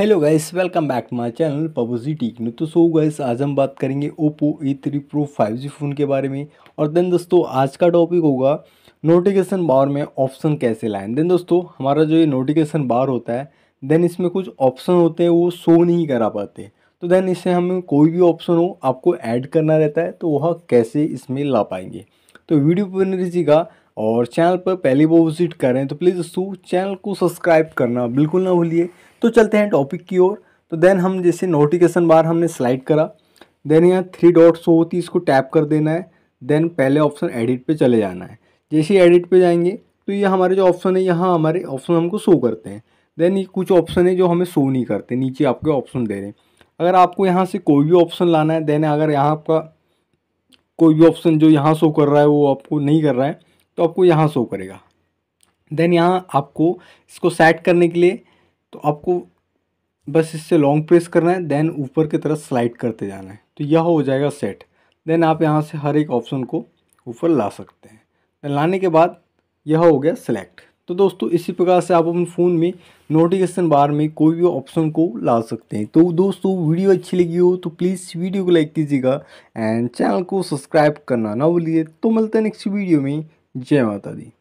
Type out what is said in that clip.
hello guys welcome back to my channel PUBG टीक टीकनू तो सो गाइस आज हम बात करेंगे Oppo A three pro five G phone के बारे में और देन दोस्तों आज का टॉपिक होगा नोटिफिकेशन बार में ऑप्शन कैसे लाएं देन दोस्तों हमारा जो ये नोटिफिकेशन बार होता है देन इसमें कुछ ऑप्शन होते हैं वो शो नहीं करा पाते तो देन इससे हमें कोई भी ऑप्शन हो आपको ऐड करना रहता है तो वह कैसे इसमें ला पाएंगे तो वीडियो बने रहिएगा और चैनल पर पहली बार विजिट करें तो प्लीज़ दोस्तों चैनल को सब्सक्राइब करना बिल्कुल ना भूलिए तो चलते हैं टॉपिक की ओर तो देन हम जैसे नोटिफिकेशन बार हमने स्लाइड करा देन यहाँ थ्री डॉट्स होती है इसको टैप कर देना है देन पहले ऑप्शन एडिट पे चले जाना है जैसे एडिट पे जाएंगे तो ये हमारे जो ऑप्शन है यहाँ हमारे ऑप्शन हमको शो करते हैं देन ये कुछ ऑप्शन है जो हमें शो नहीं करते नीचे आपके ऑप्शन दे रहे हैं अगर आपको यहाँ से कोई भी ऑप्शन लाना है देन अगर यहाँ आपका कोई भी ऑप्शन जो यहाँ शो कर रहा है वो आपको नहीं कर रहा है तो आपको यहाँ शो करेगा देन यहाँ आपको इसको सेट करने के लिए तो आपको बस इससे लॉन्ग प्रेस करना है देन ऊपर की तरफ स्लाइड करते जाना है तो यह हो जाएगा सेट देन आप यहाँ से हर एक ऑप्शन को ऊपर ला सकते हैं देन लाने के बाद यह हो गया सेलेक्ट तो दोस्तों इसी प्रकार से आप अपने फ़ोन में नोटिफिकेशन बार में कोई भी ऑप्शन को ला सकते हैं तो दोस्तों वीडियो अच्छी लगी हो तो प्लीज़ वीडियो को लाइक कीजिएगा एंड चैनल को सब्सक्राइब करना ना भूलिए तो मिलते हैं नेक्स्ट वीडियो में जय माता दी